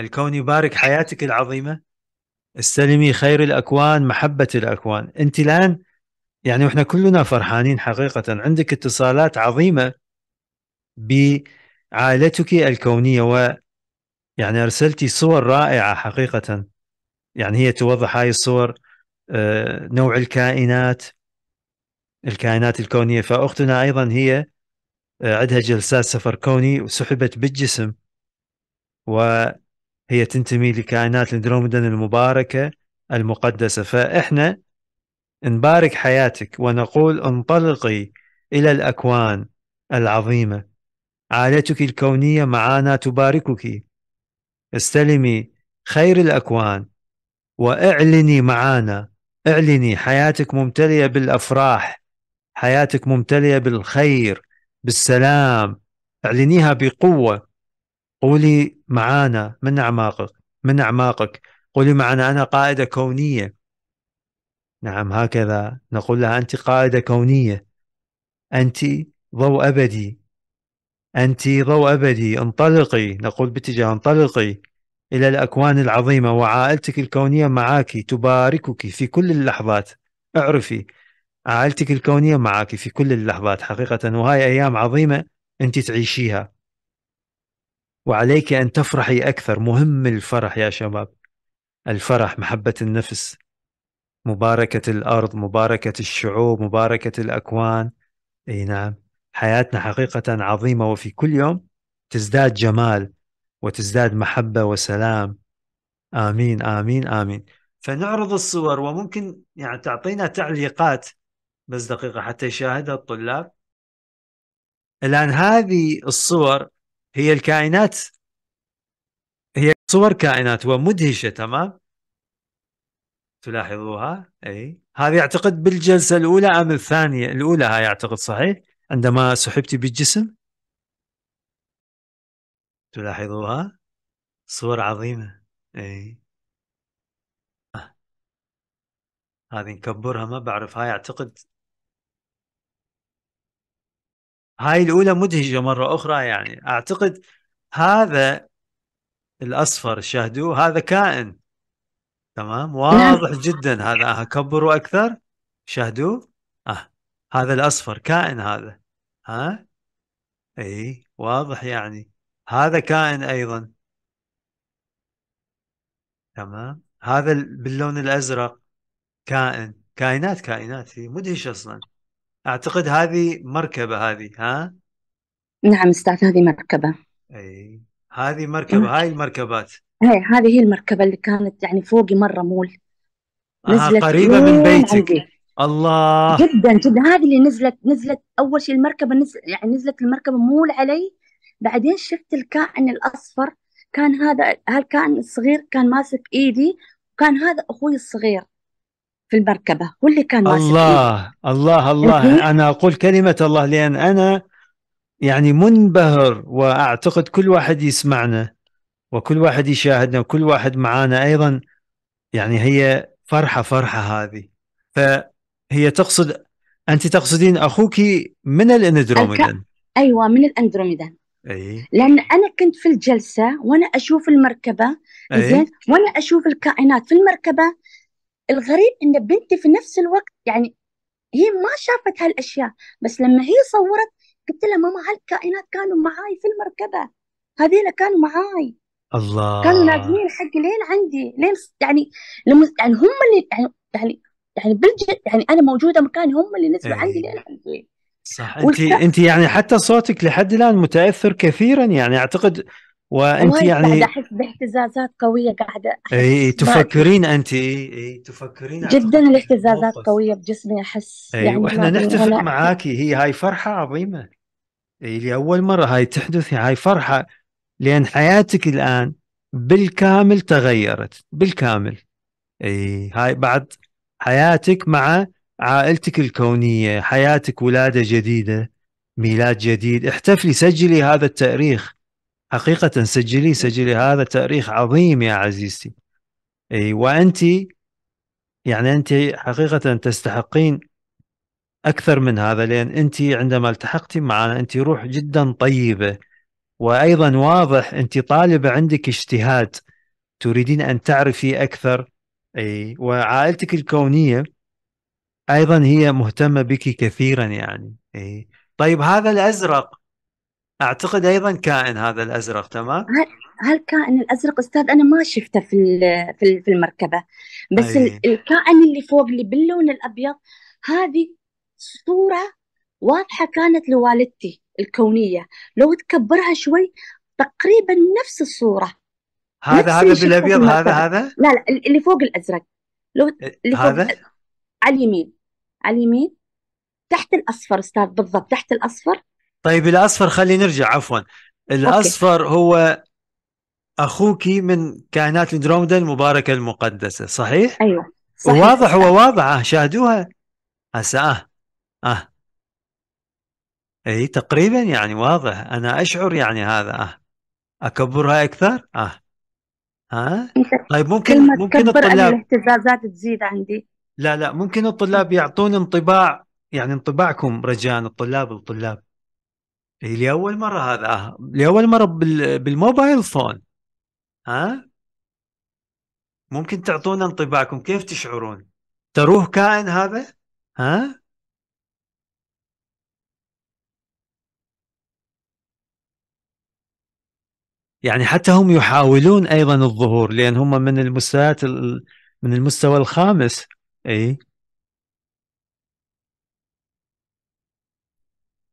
الكون يبارك حياتك العظيمة استلمي خير الأكوان محبة الأكوان أنت الآن يعني وإحنا كلنا فرحانين حقيقة عندك اتصالات عظيمة بعائلتك الكونية و يعني أرسلتي صور رائعة حقيقة يعني هي توضح هاي الصور آه، نوع الكائنات الكائنات الكونية فأختنا أيضا هي آه، عندها جلسات سفر كوني وسحبت بالجسم و هي تنتمي لكائنات اندروميدا المباركة المقدسة فإحنا نبارك حياتك ونقول انطلقي إلى الأكوان العظيمة عائلتك الكونية معنا تباركك استلمي خير الأكوان واعلني معنا اعلني حياتك ممتلئة بالأفراح حياتك ممتلئة بالخير بالسلام اعلنيها بقوة قولي معانا من أعماقك من أعماقك قولي معنا أنا قائدة كونية نعم هكذا نقول لها أنت قائدة كونية أنت ضوء أبدي أنت ضوء أبدي انطلقي نقول باتجاه انطلقي إلى الأكوان العظيمة وعائلتك الكونية معك تباركك في كل اللحظات اعرفي عائلتك الكونية معك في كل اللحظات حقيقة وهاي أيام عظيمة أنت تعيشيها وعليك أن تفرحي أكثر مهم الفرح يا شباب الفرح محبة النفس مباركة الأرض مباركة الشعوب مباركة الأكوان أي نعم حياتنا حقيقة عظيمة وفي كل يوم تزداد جمال وتزداد محبة وسلام آمين آمين آمين فنعرض الصور وممكن يعني تعطينا تعليقات بس دقيقة حتى يشاهدها الطلاب الآن هذه الصور هي الكائنات هي صور كائنات ومدهشه تمام تلاحظوها اي هذه اعتقد بالجلسه الاولى ام الثانيه الاولى هاي اعتقد صحيح عندما سحبتي بالجسم تلاحظوها صور عظيمه اي آه. هذه نكبرها ما بعرف هاي اعتقد هاي الاولى مدهشه مره اخرى يعني اعتقد هذا الاصفر شاهدوه هذا كائن تمام نعم. واضح جدا هذا آه، كبروا اكثر شاهدوه آه. هذا الاصفر كائن هذا ها اي واضح يعني هذا كائن ايضا تمام هذا باللون الازرق كائن كائنات كائنات هي مدهش اصلا اعتقد هذه مركبة هذه ها نعم استاذ هذه مركبة اي هذه مركبة هاي المركبات اي هذه هي المركبة اللي كانت يعني فوقي مرة مول آه نزلت قريبة من بيتك عندي. الله جدا جدا هذه اللي نزلت نزلت اول شيء المركبة نزل يعني نزلت المركبة مول علي بعدين شفت الكائن الاصفر كان هذا هالكائن الصغير كان ماسك ايدي وكان هذا اخوي الصغير في المركبه هو اللي كان إيه؟ الله الله الله انا اقول كلمه الله لان انا يعني منبهر واعتقد كل واحد يسمعنا وكل واحد يشاهدنا وكل واحد معانا ايضا يعني هي فرحه فرحه هذه فهي تقصد انت تقصدين اخوك من الاندروميدا الك... ايوه من الاندروميدا أي. لان انا كنت في الجلسه وانا اشوف المركبه زين وانا اشوف الكائنات في المركبه الغريب ان بنتي في نفس الوقت يعني هي ما شافت هالاشياء بس لما هي صورت قلت لها ماما هالكائنات كانوا معاي في المركبه هذيلا كانوا معاي الله كانوا نازلين حق لين عندي لين يعني لم... يعني هم اللي يعني يعني يعني بالج... يعني انا موجوده مكاني هم اللي نزلوا إيه. عندي لين عندي صح انت انت يعني حتى صوتك لحد الان متاثر كثيرا يعني اعتقد وانت يعني قاعده احس باهتزازات قويه قاعده اي تفكرين انت اي تفكرين جدا الاهتزازات قويه بجسمي احس اي يعني واحنا نحتفل معاكي هي هاي فرحه عظيمه اي لاول مره هاي تحدث هاي فرحه لان حياتك الان بالكامل تغيرت بالكامل اي هاي بعد حياتك مع عائلتك الكونيه حياتك ولاده جديده ميلاد جديد احتفلي سجلي هذا التاريخ حقيقة سجلي سجلي هذا تاريخ عظيم يا عزيزتي اي وانت يعني انت حقيقة تستحقين اكثر من هذا لان انت عندما التحقتي معنا انت روح جدا طيبة وايضا واضح انت طالبة عندك اجتهاد تريدين ان تعرفي اكثر اي وعائلتك الكونية ايضا هي مهتمة بك كثيرا يعني اي طيب هذا الازرق اعتقد ايضا كائن هذا الازرق تمام هالكائن الازرق استاذ انا ما شفته في في المركبه بس أيه. الكائن اللي فوق اللي باللون الابيض هذه صوره واضحه كانت لوالدتي الكونيه لو تكبرها شوي تقريبا نفس الصوره هذا هذا بالابيض هذا هذا لا لا اللي فوق الازرق لو إيه، اللي هذا فوق على اليمين على اليمين تحت الاصفر استاذ بالضبط تحت الاصفر طيب الاصفر خلينا نرجع عفوا الاصفر أوكي. هو اخوك من كائنات اندروميدا المباركه المقدسه صحيح ايوه صحيح. واضح هو واضح شاهدوها هسه اه اه اي تقريبا يعني واضح انا اشعر يعني هذا اه اكبرها اكثر اه ها طيب ممكن كلمة ممكن الطلاب الاهتزازات تزيد عندي لا لا ممكن الطلاب يعطون انطباع يعني انطباعكم رجاء الطلاب الطلاب إيه، لاول مره هذا آه، لاول مره بال... بالموبايل فون ها ممكن تعطونا انطباعكم كيف تشعرون تروه كائن هذا ها يعني حتى هم يحاولون ايضا الظهور لان هم من المستويات من المستوى الخامس اي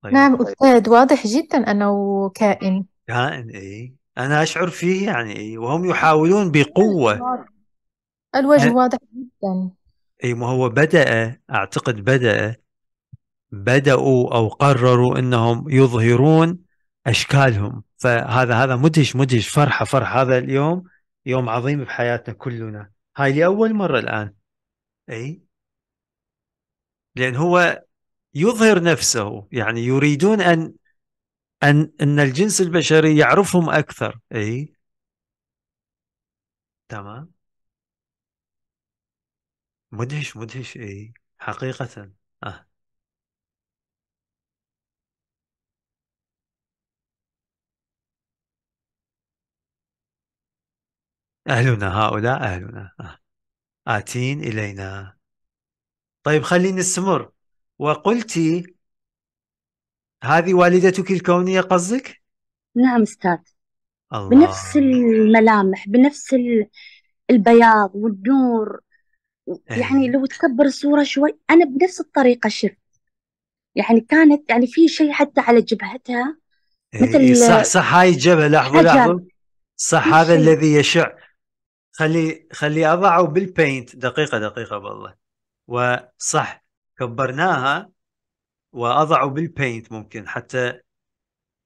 طيب نعم طيب. أستاذ واضح جدا أنه كائن كائن إي أنا أشعر فيه يعني إيه وهم يحاولون بقوة الوجه أنا... واضح جدا إي ما هو بدأ أعتقد بدأ بدأوا أو قرروا أنهم يظهرون أشكالهم فهذا هذا مدهش مدهش فرحة فرحة هذا اليوم يوم عظيم بحياتنا كلنا هاي لأول مرة الآن إي لأن هو يظهر نفسه يعني يريدون ان ان ان الجنس البشري يعرفهم اكثر اي تمام مدهش مدهش اي حقيقة اه اهلنا هؤلاء اهلنا آه. اتين الينا طيب خلينا نستمر وقلت هذه والدتك الكونية قصدك؟ نعم أستاذ الله. بنفس الملامح بنفس البياض والنور إيه. يعني لو تكبر الصورة شوي أنا بنفس الطريقة شفت يعني كانت يعني في شيء حتى على جبهتها إيه، مثل إيه، صح صح هاي الجبهة لحظة لحظة صح هذا الذي يشع خلي خلي أضعه بالبينت دقيقة دقيقة بالله وصح كبرناها واضعوا بالبينت ممكن حتى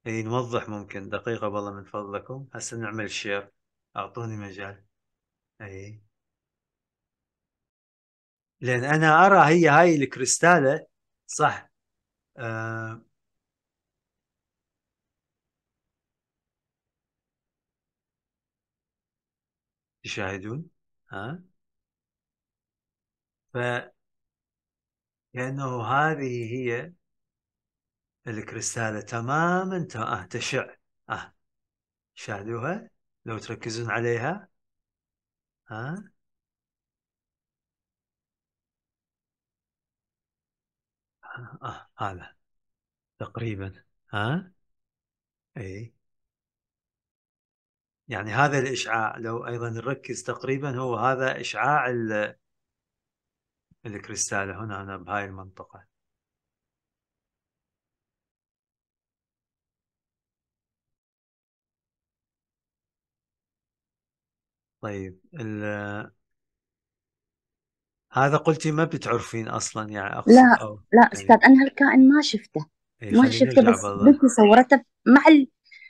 نوضح ممكن دقيقه والله من فضلكم هسه نعمل شير اعطوني مجال اي لان انا ارى هي هاي الكريستاله صح آه تشاهدون ها ف لأنه هذه هي الكريستالة تماما آه تشع آه شاهدوها لو تركزون عليها ها آه. آه. آه هذا تقريبا ها آه. اي يعني هذا الاشعاع لو ايضا نركز تقريبا هو هذا اشعاع الكريستال هنا هنا بهاي المنطقة طيب ال هذا قلتي ما بتعرفين اصلا يعني اقصد لا أو لا يعني استاذ انا هالكائن ما شفته ما شفته بس بنتي صورته مع ال...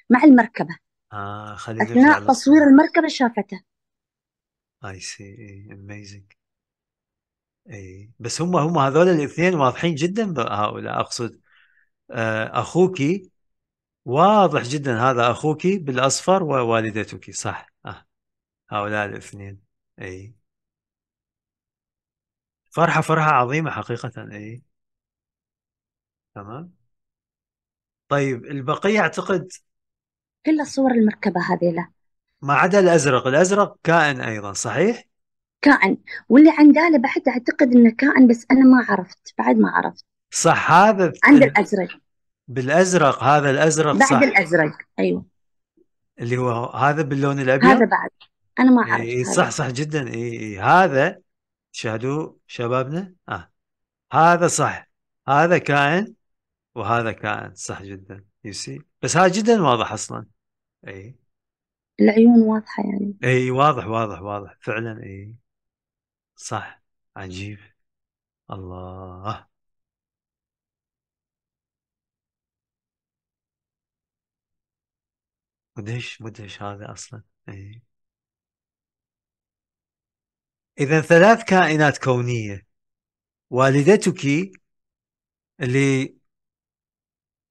مع المركبه اه خلينا نرجع اثناء تصوير المركبه شافته اي سي اميزنج اي بس هم هم هذول الاثنين واضحين جدا هؤلاء اقصد آه، اخوك واضح جدا هذا اخوك بالاصفر ووالدتك صح آه. هؤلاء الاثنين اي فرحه فرحه عظيمه حقيقه اي تمام طيب البقيه اعتقد كل صور المركبة هذه له ما عدا الازرق الازرق كائن ايضا صحيح كائن واللي عنداله بعد اعتقد انه كائن بس انا ما عرفت بعد ما عرفت صح هذا عند الازرق بالازرق هذا الازرق بعد صح الازرق ايوه اللي هو هذا باللون الابيض هذا بعد انا ما عرفت إيه صح هذا. صح جدا إيه, إيه هذا شاهدوا شبابنا آه. هذا صح هذا كائن وهذا كائن صح جدا يسي بس هذا جدا واضح اصلا اي العيون واضحه يعني اي واضح واضح واضح فعلا اي صح عجيب الله مدهش مدهش هذا أصلا إيه. إذا ثلاث كائنات كونية والدتك اللي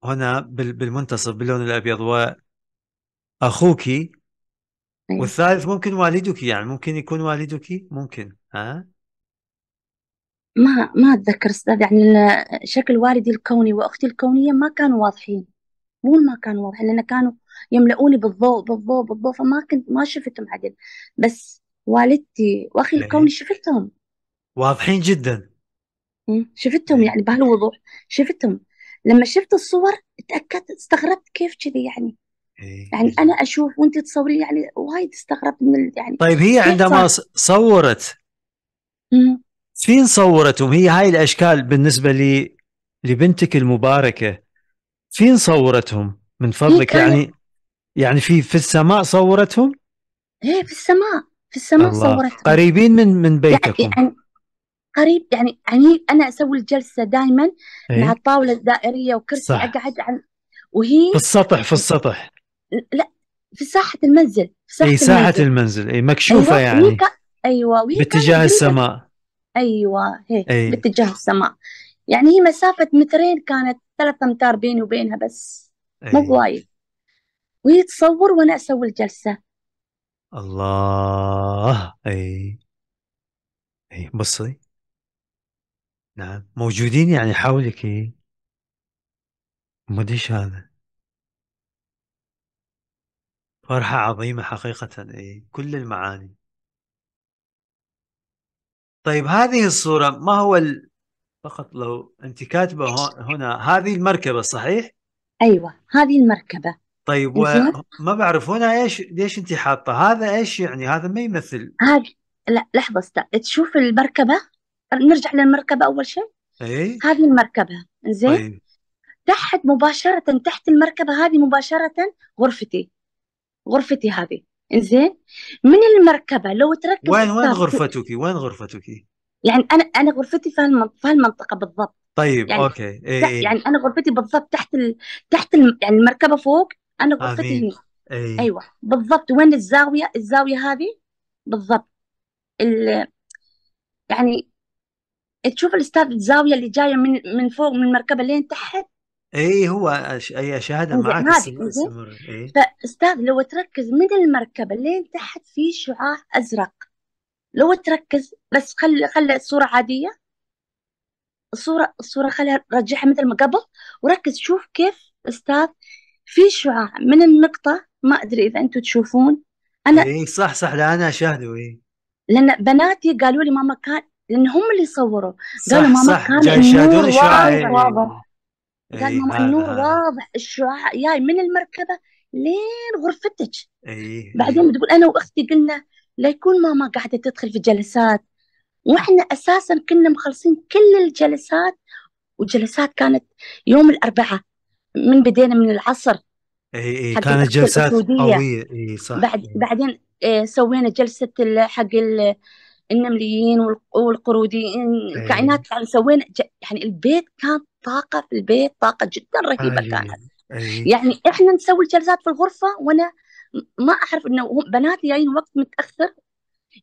هنا بالمنتصف باللون الأبيض وأخوك إيه. والثالث ممكن والدك يعني ممكن يكون والدك ممكن ها ما ما أتذكر أستاذ يعني شكل والدي الكوني وأختي الكونية ما كانوا واضحين مو ما كانوا واضحين لأن كانوا يملؤوني بالضوء بالضوء بالضوء فما كنت ما شفتهم عدل بس والدتي وأخي إيه. الكوني شفتهم واضحين جدا شفتهم إيه. يعني بهالوضوح شفتهم لما شفت الصور تاكدت استغربت كيف كذي يعني إيه. يعني أنا أشوف وأنت تصورين يعني وايد استغربت من يعني طيب هي عندما صورت فين صورتهم هي هاي الاشكال بالنسبه لي لبنتك المباركه فين صورتهم من فضلك كان... يعني يعني في في السماء صورتهم ايه في السماء في السماء الله. صورتهم قريبين من من يعني بيتكم يعني قريب يعني يعني انا اسوي الجلسه دائما إيه؟ مع الطاوله الدائريه وكرسي اقعد عن وهي في السطح في السطح لا في ساحه المنزل في ساحه اي ساحه المنزل, المنزل. اي مكشوفه أيوة، يعني هي ايوه وهي باتجاه السماء ايوه هي أي. باتجاه السماء يعني هي مسافة مترين كانت ثلاث أمتار بيني وبينها بس مو بوايد وهي تصور وأنا أسوي الجلسة الله أي أي بصي نعم موجودين يعني حولك إيه ما ايش هذا فرحة عظيمة حقيقة أي كل المعاني طيب هذه الصورة ما هو ال... فقط لو أنت كاتبة هنا هذه المركبة صحيح؟ أيوة هذه المركبة طيب وما بعرف هنا ايش ليش انت حاطه هذا ايش يعني هذا ما يمثل هذا لا لحظه استا تشوف المركبه نرجع للمركبه اول شيء اي هذه المركبه زين طيب. تحت مباشره تحت المركبه هذه مباشره غرفتي غرفتي هذه انزين من المركبه لو تركب وين وين غرفتك وين غرفتك يعني انا انا غرفتي في هالمنطقه بالضبط طيب يعني اوكي إيه. إيه. يعني انا غرفتي بالضبط تحت ال... تحت الم... يعني المركبه فوق انا آه، غرفتي إيه، هنا إيه. ايوه بالضبط وين الزاويه الزاويه هذه بالضبط ال... يعني تشوف الاستاذ الزاويه اللي جايه من من فوق من المركبه لين تحت اي هو اي شهاده معك إيه؟ فاستاذ لو تركز من المركبه لين تحت في شعاع ازرق لو تركز بس خلي خلي الصوره عاديه الصوره الصوره خليها رجعها مثل ما قبل وركز شوف كيف استاذ في شعاع من النقطه ما ادري اذا انتم تشوفون انا اي صح صح لا انا شاهده اي لان بناتي قالوا لي ماما كان لان هم اللي صوروا قالوا ماما صح كان النور واضح إيه. قال ماما هذا النور هذا واضح الشعاع جاي من المركبة لين غرفتك اي إيه. بعدين بتقول أنا وأختي قلنا لا يكون ماما قاعدة تدخل في جلسات وإحنا أساسا كنا مخلصين كل الجلسات والجلسات كانت يوم الأربعاء من بدينا من العصر اي اي حق كانت جلسات قوية اي صح بعد إي. بعدين إيه، سوينا جلسة حق النمليين والقروديين إي. الكائنات يعني سوينا يعني البيت كان طاقه في البيت طاقه جدا رهيبه أيه. كانت أيه. يعني احنا نسوي الجلسات في الغرفه وانا ما اعرف انه بناتي جايين وقت متاخر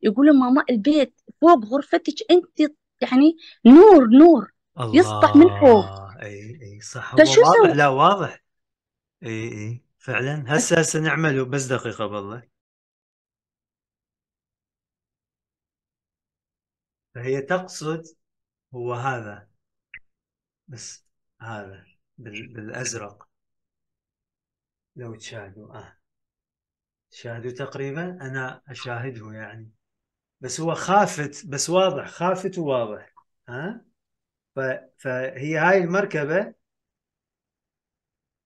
يقولوا ماما البيت فوق غرفتك انت يعني نور نور الله. يسطع من فوق اي اي صح واضح لا واضح اي اي فعلا هسه هسه نعمله بس دقيقه بالله فهي تقصد هو هذا بس هذا بالازرق لو تشاهدوا آه. تشاهدوا تقريبا انا اشاهده يعني بس هو خافت بس واضح خافت وواضح ها أه؟ فهي هاي المركبه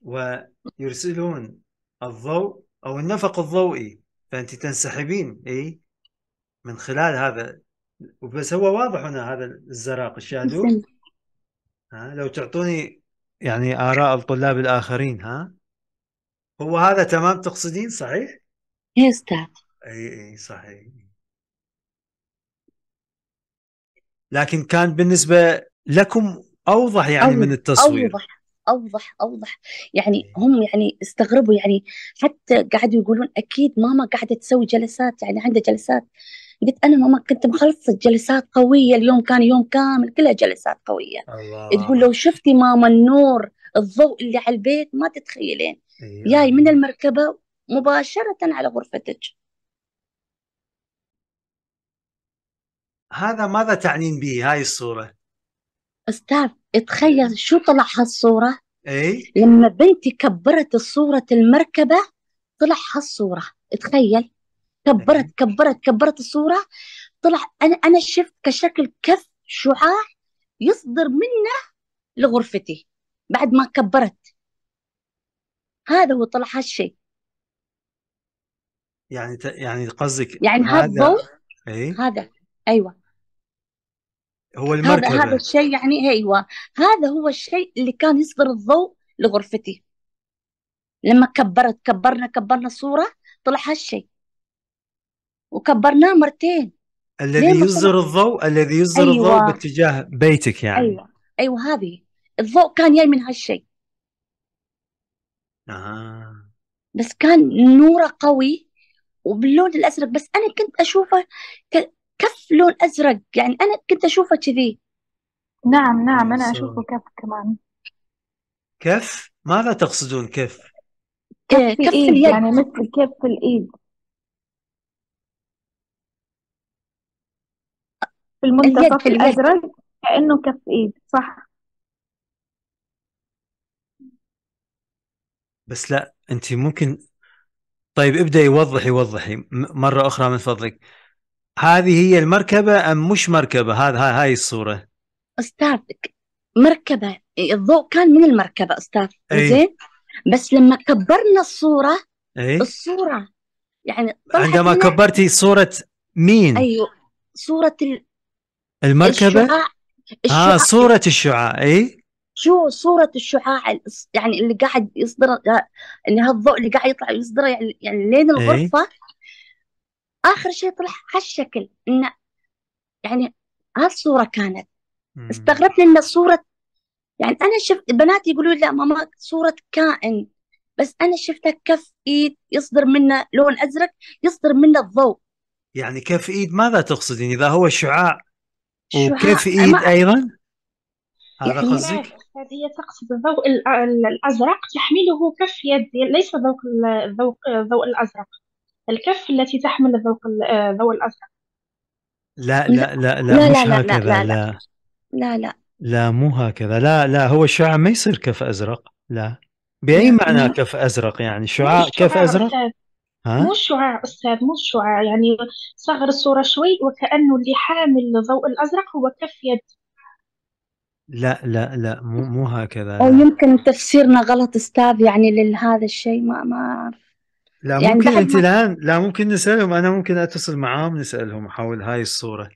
ويرسلون الضوء او النفق الضوئي فانت تنسحبين اي من خلال هذا بس هو واضح هنا هذا الزراق الشادو ها لو تعطوني يعني آراء الطلاب الآخرين ها هو هذا تمام تقصدين صحيح؟ اي استاذ اي اي صحيح لكن كان بالنسبة لكم أوضح يعني أوضح من التصوير أوضح اوضح اوضح يعني هم يعني استغربوا يعني حتى قعدوا يقولون اكيد ماما قاعده تسوي جلسات يعني عندها جلسات قلت انا ماما كنت مخلصه جلسات قويه اليوم كان يوم كامل كلها جلسات قويه الله. تقول لو شفتي ماما النور الضوء اللي على البيت ما تتخيلين أيوه. جاي من المركبه مباشره على غرفتك هذا ماذا تعنين به هاي الصوره استاذ تخيل إيه. شو طلع هالصوره اي لما بنتي كبرت صوره المركبه طلع هالصوره تخيل كبرت كبرت كبرت الصوره طلع انا انا شفت كشكل كف شعاع يصدر منه لغرفتي بعد ما كبرت هذا هو طلع هالشيء يعني ت... يعني قصدك يعني هذا الضوء إيه؟ هذا ايوه هو المركبة هذا هذا الشيء يعني ايوه هذا هو الشيء اللي كان يصدر الضوء لغرفتي لما كبرت كبرنا كبرنا الصوره طلع هالشيء وكبرناه مرتين الذي يصدر الضوء الذي يصدر أيوة. الضوء باتجاه بيتك يعني ايوه ايوه هذه الضوء كان جاي من هالشيء آه. بس كان نوره قوي وباللون الازرق بس انا كنت اشوفه كف لون ازرق يعني انا كنت اشوفه كذي نعم نعم انا اشوفه كف كمان كف ماذا تقصدون كف كف إيه اليد يعني مثل كف الايد في المنتصف الأزرق كأنه كف إيد صح بس لا انت ممكن طيب ابدا يوضح يوضحي مرة أخرى من فضلك هذه هي المركبة أم مش مركبة هذا هاي الصورة أستاذك مركبة الضوء كان من المركبة أستاذ إيه. زين بس لما كبرنا الصورة أي. الصورة يعني عندما كبرتي صورة مين؟ أيوه صورة ال... المركبه الشعاع. آه، الشعاع. اه صوره الشعاع اي شو صورة الشعاع يعني اللي قاعد يصدر آه، ان هالضوء اللي قاعد يطلع يصدره يعني يعني لين الغرفة إيه؟ آخر شيء طلع هالشكل إنه يعني هالصورة كانت استغربت إن صورة يعني أنا شفت بناتي يقولوا لا ماما صورة كائن بس أنا شفتها كف إيد يصدر منه لون أزرق يصدر منه الضوء يعني كف إيد ماذا تقصدين يعني إذا هو شعاع إيه، وكيف ايد ايضا هذا قصدك؟ هي تقصد الضوء الازرق تحمله كف يد ليس ضوء الضوء الضوء الازرق الكف التي تحمل الضوء الضوء الازرق لا لا لا لا, لا مش لا هكذا لا لا لا لا لا لا مو هكذا لا لا هو الشعاع ما يصير كف ازرق لا باي معنى كف ازرق يعني شعاع كف ازرق ها مو الشعاع أستاذ مو الشعاع يعني صغر الصورة شوي وكأنه اللي حامل الضوء الأزرق هو كف يد لا لا لا مو مو هكذا أو لا يمكن تفسيرنا غلط أستاذ يعني لهذا الشيء ما ما أعرف لا يعني ممكن بعد انت ما الان لا ممكن نسالهم انا ممكن اتصل معاهم نسالهم حول هاي الصوره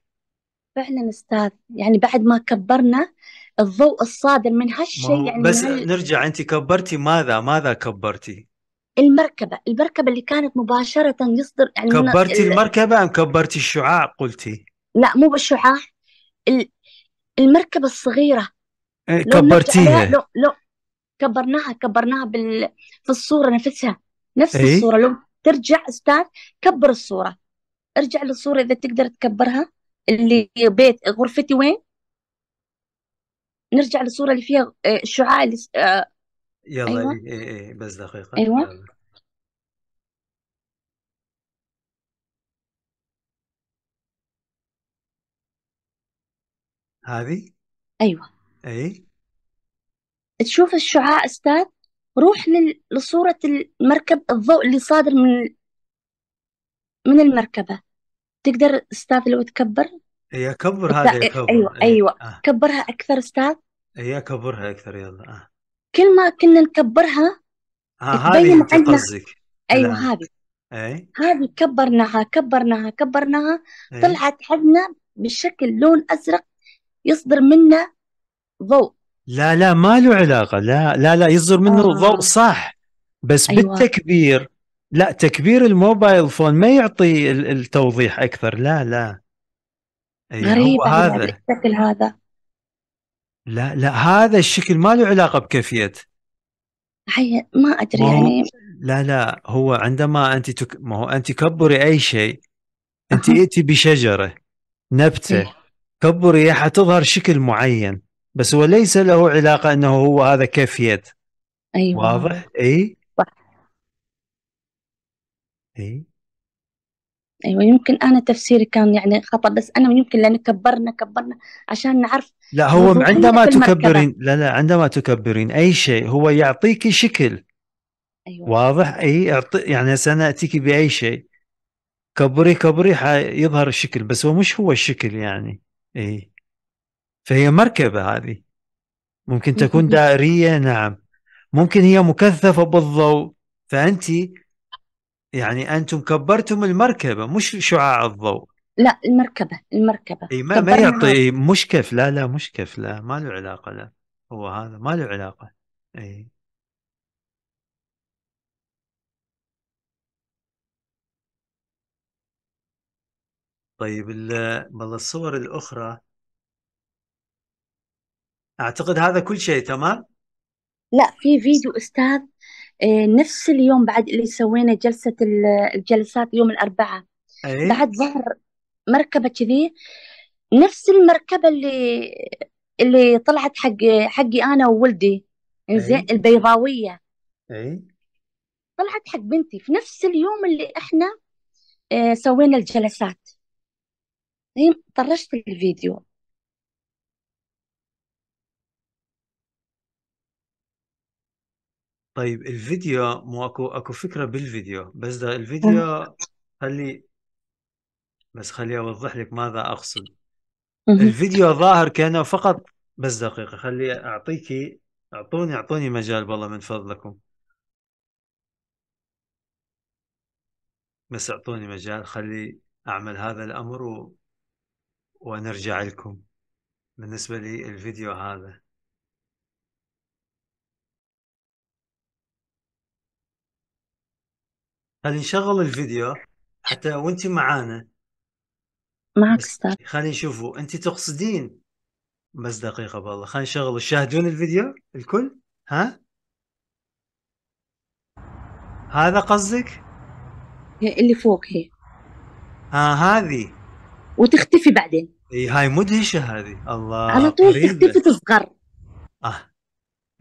فعلا أستاذ يعني بعد ما كبرنا الضوء الصادر من ما هالشيء هو يعني من بس هال... نرجع انت كبرتي ماذا ماذا كبرتي المركبة المركبة اللي كانت مباشرة يصدر يعني كبرتي من... المركبة أم كبرتي الشعاع قلتي؟ لا مو بالشعاع المركبة الصغيرة إيه، كبرتيها لو, لو كبرناها كبرناها بال... في الصورة نفسها نفس إيه؟ الصورة لو ترجع استاذ كبر الصورة ارجع للصورة إذا تقدر تكبرها اللي بيت غرفتي وين نرجع للصورة اللي فيها آه، الشعاع اللي يلا أيوه إيه إيه إيه بس دقيقة أيوه يلا هذه أيوه أي تشوف الشعاع أستاذ روح لل- لصورة المركب الضوء اللي صادر من من المركبة تقدر أستاذ لو تكبر هي كبر هذا إيه، يا كبر أيوه إيه، أيوه آه كبرها أكثر أستاذ هي كبرها أكثر يلا آه كل ما كنا نكبرها آه، تبين هذه انت عندنا قصدك ايوه نعم. هذه اي هذه كبرناها كبرناها كبرناها أي. طلعت عندنا بشكل لون ازرق يصدر منه ضوء لا لا ما له علاقه لا لا لا يصدر منه آه. ضوء صح بس أيوة. بالتكبير لا تكبير الموبايل فون ما يعطي التوضيح اكثر لا لا أيوة غريب هذا الشكل هذا لا لا هذا الشكل ما له علاقه بكيفيه هي ما ادري يعني لا لا هو عندما انت تك... ما هو انت كبري اي شيء انت ائتي بشجره نبته إيه؟ كبري حتظهر شكل معين بس هو ليس له علاقه انه هو هذا كيفيه ايوه واضح اي صح اي ايوه يمكن انا تفسيري كان يعني خطا بس انا يمكن لان كبرنا كبرنا عشان نعرف لا هو عندما تكبرين لا لا عندما تكبرين اي شيء هو يعطيك شكل أيوة. واضح اي يعني سناتيك باي شيء كبري كبري حيظهر الشكل بس هو مش هو الشكل يعني اي فهي مركبه هذه ممكن تكون دائريه نعم ممكن هي مكثفه بالضوء فانت يعني انتم كبرتم المركبه مش شعاع الضوء لا المركبه المركبه اي ما, ما يعطي مش كيف لا لا مش كيف لا ما له علاقه لا هو هذا ما له علاقه اي طيب والله الصور الاخرى اعتقد هذا كل شيء تمام لا في فيديو استاذ إيه، نفس اليوم بعد اللي سوينا جلسة الجلسات يوم الأربعاء أيه؟ بعد ظهر مركبة كذي نفس المركبة اللي اللي طلعت حق حقي أنا وولدي زين أيه؟ البيضاوية أيه؟ طلعت حق بنتي في نفس اليوم اللي احنا إيه، سوينا الجلسات طرشت الفيديو طيب الفيديو مو اكو اكو فكره بالفيديو بس ده الفيديو أمم. خلي بس خلي اوضح لك ماذا اقصد أمم. الفيديو ظاهر كانه فقط بس دقيقه خلي اعطيكي اعطوني اعطوني مجال والله من فضلكم بس اعطوني مجال خلي اعمل هذا الامر و... ونرجع لكم بالنسبه لي الفيديو هذا خلي نشغل الفيديو حتى وانت معانا معك استاذ خلي نشوفوا انت تقصدين بس دقيقة بالله خلينا نشغل الشاهدون الفيديو الكل ها هذا قصدك اللي فوق هي ها آه، هذه وتختفي بعدين اي هاي مدهشة هذه الله على طول قريبة. تختفي تصغر اه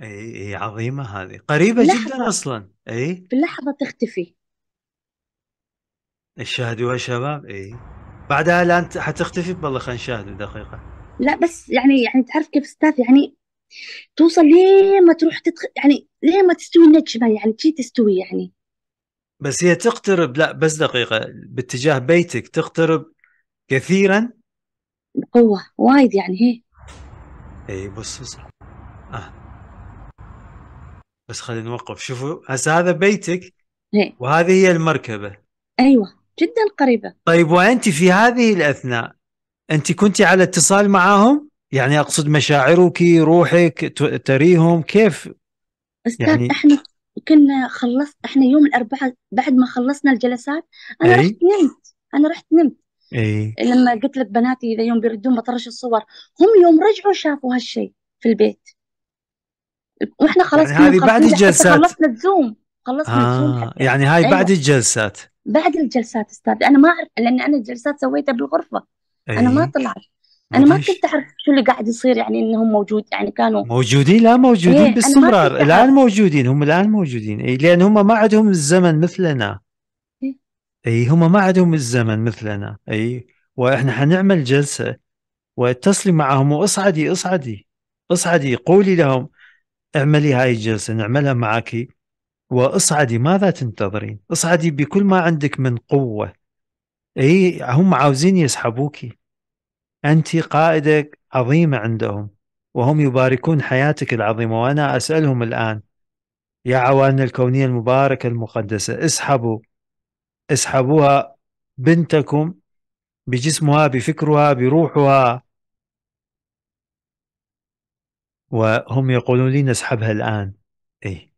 اي اي عظيمة هذه قريبة جدا اصلا اي في لحظة تختفي يا شباب اي بعدها الان حتختفي والله خلينا نشاهد دقيقه لا بس يعني يعني تعرف كيف استاذ يعني توصل ليه ما تروح تدخ... يعني ليه ما تستوي النجمه يعني تجي تستوي يعني بس هي تقترب لا بس دقيقه باتجاه بيتك تقترب كثيرا بقوه وايد يعني هي اي بص بص آه. بس خلينا نوقف شوفوا هسه هذا بيتك هي. وهذه هي المركبه ايوه جدا قريبه طيب وانت في هذه الاثناء انت كنت على اتصال معاهم يعني اقصد مشاعرك روحك تريهم كيف استاذ يعني... احنا كنا خلصت احنا يوم الاربعاء بعد ما خلصنا الجلسات انا أي؟ رحت نمت انا رحت نمت أي؟ لما قلت لك بناتي اذا يوم بيردون بطرش الصور هم يوم رجعوا شافوا هالشيء في البيت واحنا خلصنا يعني هذه بعد الجلسات خلصنا الزوم خلصنا آه الزوم يعني هاي أيوة. بعد الجلسات بعد الجلسات استاذ انا ما اعرف لان انا الجلسات سويتها بالغرفه أيه. انا ما إيه. طلعت انا ما كنت اعرف شو اللي قاعد يصير يعني انهم موجود يعني كانوا موجودين لا موجودين إيه باستمرار الان موجودين هم الان موجودين إيه لان هم ما عندهم الزمن مثلنا اي إيه، هم ما عندهم الزمن مثلنا اي واحنا حنعمل جلسه واتصلي معهم واصعدي اصعدي اصعدي قولي لهم اعملي هاي الجلسه نعملها معك واصعدي ماذا تنتظرين اصعدي بكل ما عندك من قوة اي هم عاوزين يسحبوك انت قائدة عظيمة عندهم وهم يباركون حياتك العظيمة وانا اسألهم الان يا عوان الكونية المباركة المقدسة اسحبوا اسحبوها بنتكم بجسمها بفكرها بروحها وهم يقولون لي نسحبها الآن إيه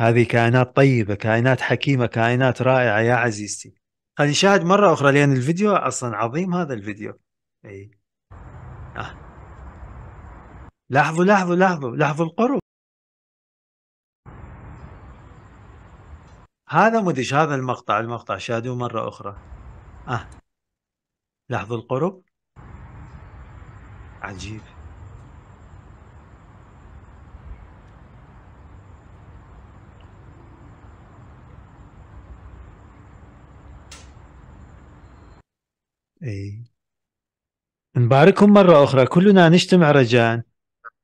هذه كائنات طيبة كائنات حكيمة كائنات رائعة يا عزيزتي خلينا نشاهد مرة أخرى لأن الفيديو أصلا عظيم هذا الفيديو أي آه. لاحظوا لاحظوا لاحظوا لاحظوا القرب هذا مدش هذا المقطع المقطع شاهدوه مرة أخرى آه لاحظوا القرب عجيب اي نباركهم مرة أخرى كلنا نجتمع رجاء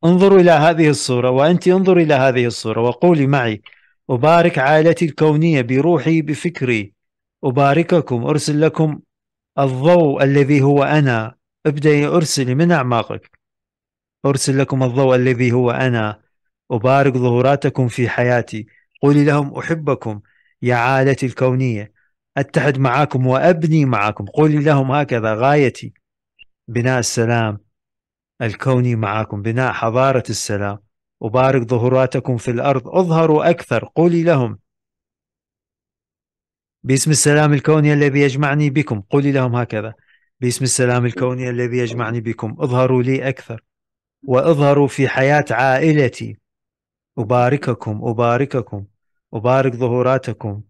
انظروا إلى هذه الصورة وأنت انظر إلى هذه الصورة وقولي معي أبارك عائلتي الكونية بروحي بفكري أبارككم أرسل لكم الضوء الذي هو أنا ابدأي أرسلي من أعماقك أرسل لكم الضوء الذي هو أنا أبارك ظهوراتكم في حياتي قولي لهم أحبكم يا عائلتي الكونية أتحد معاكم وأبني معاكم قولي لهم هكذا غايتي بناء السلام الكوني معاكم بناء حضارة السلام أبارك ظهوراتكم في الأرض اظهروا أكثر قولي لهم باسم السلام الكوني الذي يجمعني بكم قولي لهم هكذا باسم السلام الكوني الذي يجمعني بكم اظهروا لي أكثر وأظهروا في حياة عائلتي أبارككم أبارككم أبارك ظهوراتكم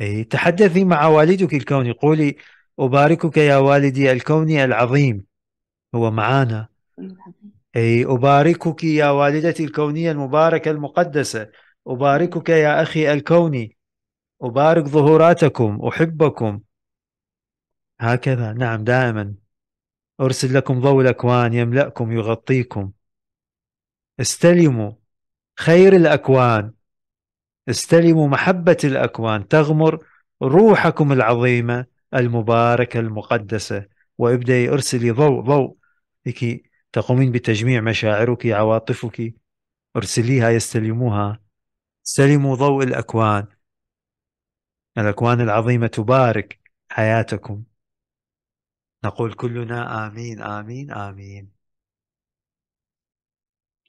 أي تحدثي مع والدك الكوني قولي أباركك يا والدي الكوني العظيم هو معانا أي أباركك يا والدتي الكونية المباركة المقدسة أباركك يا أخي الكوني أبارك ظهوراتكم أحبكم هكذا نعم دائما أرسل لكم ضوء الأكوان يملأكم يغطيكم استلموا خير الأكوان استلموا محبة الأكوان تغمر روحكم العظيمة المباركة المقدسة وابدأي أرسلي ضوء ضوء لكي تقومين بتجميع مشاعرك عواطفك ارسليها يستلموها استلموا ضوء الأكوان الأكوان العظيمة تبارك حياتكم نقول كلنا آمين آمين آمين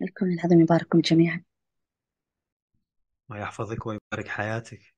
الكون العظيم يبارككم جميعا ما يحفظك ويبارك حياتك